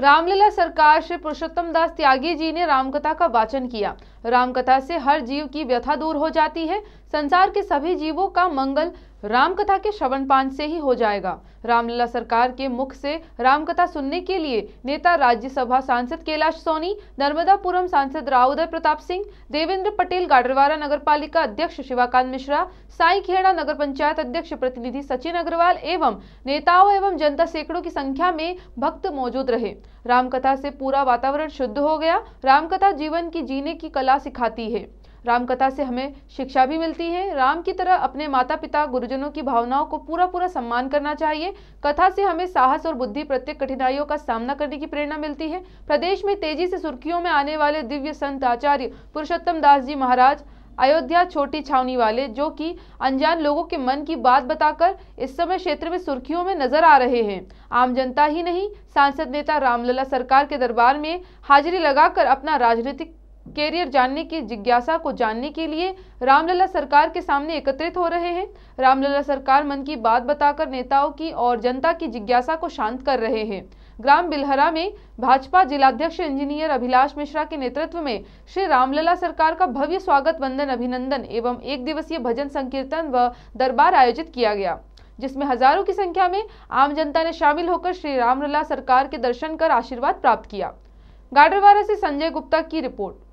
रामलीला सरकार श्री पुरुषोत्तम दास त्यागी जी ने रामकथा का वाचन किया रामकथा से हर जीव की व्यथा दूर हो जाती है संसार के सभी जीवों का मंगल रामकथा के श्रवण पान से ही हो जाएगा रामलला सरकार के मुख से रामकथा सुनने के लिए नेता राज्यसभा सांसद कैलाश सोनी नर्मदापुरम सांसद राउदय प्रताप सिंह देवेंद्र पटेल गाडरवारा नगर पालिका अध्यक्ष शिवाकांत मिश्रा साई खेड़ा नगर पंचायत अध्यक्ष प्रतिनिधि सचिन अग्रवाल एवं नेताओं एवं जनता सैकड़ों की संख्या में भक्त मौजूद रहे रामकथा से पूरा वातावरण शुद्ध हो गया रामकथा जीवन की जीने की कला सिखाती है रामकथा से हमें शिक्षा भी मिलती है राम की तरह अपने माता पिता गुरुजनों की भावनाओं को पूरा पूरा सम्मान करना चाहिए कथा से हमें साहस और बुद्धि प्रत्येक कठिनाइयों का सामना करने की प्रेरणा मिलती है प्रदेश में तेजी से सुर्खियों में आने वाले दिव्य संत आचार्य पुरुषोत्तम दास जी महाराज अयोध्या छोटी छावनी वाले जो कि अनजान लोगों के मन की बात बताकर इस समय क्षेत्र में सुर्खियों में नजर आ रहे हैं आम जनता ही नहीं सांसद नेता रामलला सरकार के दरबार में हाजिरी लगाकर अपना राजनीतिक कैरियर जानने की जिज्ञासा को जानने के लिए रामलला सरकार के सामने एकत्रित हो रहे हैं रामलला सरकार मन की बात बताकर नेताओं की और जनता की जिज्ञासा को शांत कर रहे हैं ग्राम बिलहरा में भाजपा जिलाध्यक्ष इंजीनियर अभिलाष मिश्रा के नेतृत्व में श्री रामलला सरकार का भव्य स्वागत वंदन अभिनंदन एवं एक दिवसीय भजन संकीर्तन व दरबार आयोजित किया गया जिसमें हजारों की संख्या में आम जनता ने शामिल होकर श्री रामलला सरकार के दर्शन कर आशीर्वाद प्राप्त किया गाडरवारा से संजय गुप्ता की रिपोर्ट